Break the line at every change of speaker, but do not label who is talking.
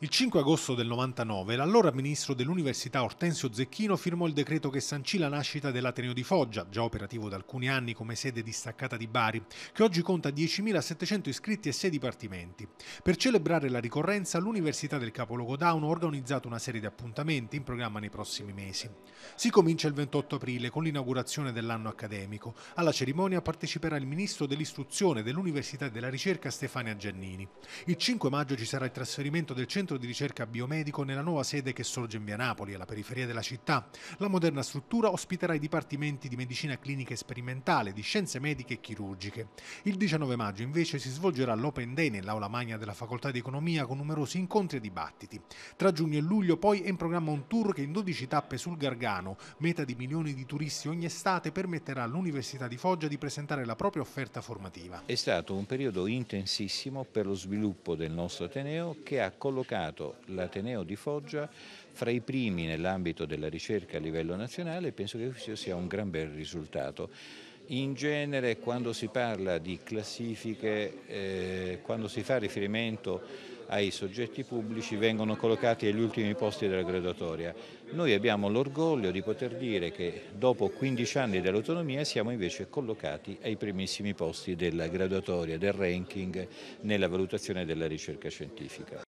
Il 5 agosto del 99 l'allora ministro dell'Università Ortensio Zecchino firmò il decreto che sancì la nascita dell'Ateneo di Foggia, già operativo da alcuni anni come sede distaccata di Bari, che oggi conta 10.700 iscritti e 6 dipartimenti. Per celebrare la ricorrenza, l'Università del Capoluogo Dauno ha organizzato una serie di appuntamenti in programma nei prossimi mesi. Si comincia il 28 aprile con l'inaugurazione dell'anno accademico. Alla cerimonia parteciperà il ministro dell'Istruzione dell'Università e della Ricerca Stefania Giannini. Il 5 maggio ci sarà il trasferimento del centro centro di ricerca biomedico nella nuova sede che sorge in via Napoli, alla periferia della città. La moderna struttura ospiterà i dipartimenti di medicina clinica e sperimentale, di scienze mediche e chirurgiche. Il 19 maggio invece si svolgerà l'Open Day nell'aula magna della Facoltà di Economia con numerosi incontri e dibattiti. Tra giugno e luglio poi è in programma un tour che in 12 tappe sul Gargano, meta di milioni di turisti ogni estate, permetterà all'Università di Foggia di presentare la propria offerta formativa.
È stato un periodo intensissimo per lo sviluppo del nostro Ateneo che ha collocato collocato l'Ateneo di Foggia fra i primi nell'ambito della ricerca a livello nazionale e penso che questo sia un gran bel risultato. In genere quando si parla di classifiche, eh, quando si fa riferimento ai soggetti pubblici vengono collocati agli ultimi posti della graduatoria. Noi abbiamo l'orgoglio di poter dire che dopo 15 anni dell'autonomia siamo invece collocati ai primissimi posti della graduatoria, del ranking nella valutazione della ricerca scientifica.